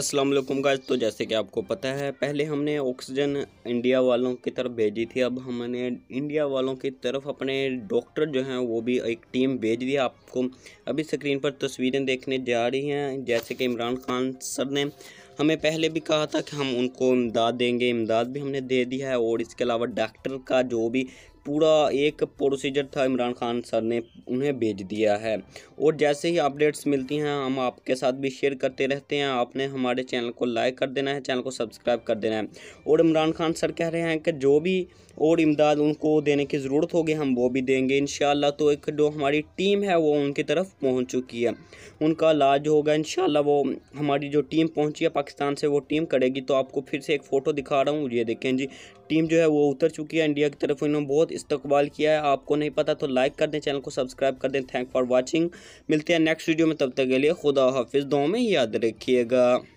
अस्सलाम वालेकुम गाइस तो जैसे कि आपको पता है पहले हमने ऑक्सीजन इंडिया वालों की तरफ भेजी थी अब हमने इंडिया वालों की तरफ अपने डॉक्टर जो हैं वो भी एक टीम भेज दी आपको अभी स्क्रीन पर तस्वीरें देखने जा रही हैं जैसे कि इमरान खान सर ने हमें पहले भी कहा था कि हम उनको इमदाद देंगे इमदाद भी हमने दे दिया है और इसके अलावा डॉक्टर का जो भी पूरा एक प्रोसीजर था इमरान खान सर ने उन्हें भेज दिया है और जैसे ही अपडेट्स मिलती हैं हम आपके साथ भी शेयर करते रहते हैं आपने हमारे चैनल को लाइक कर देना है चैनल को सब्सक्राइब कर देना है और इमरान खान सर कह रहे हैं कि जो भी और इमदाद उनको देने की ज़रूरत होगी हम वो भी देंगे इन तो एक जो हमारी टीम है वो उनकी तरफ पहुँच चुकी है उनका इलाज होगा इन वो हमारी जो टीम पहुँची है पाकिस्तान से वो टीम करेगी तो आपको फिर से एक फ़ोटो दिखा रहा हूँ ये देखें जी टीम जो है वो उतर चुकी है इंडिया की तरफ इन्होंने बहुत इस्तकबाल किया है आपको नहीं पता तो लाइक कर दें चैनल को सब्सक्राइब कर दें थैंक फॉर वॉचिंग मिलते हैं नेक्स्ट वीडियो में तब तक के लिए खुदा हाफिज़ दो में याद रखिएगा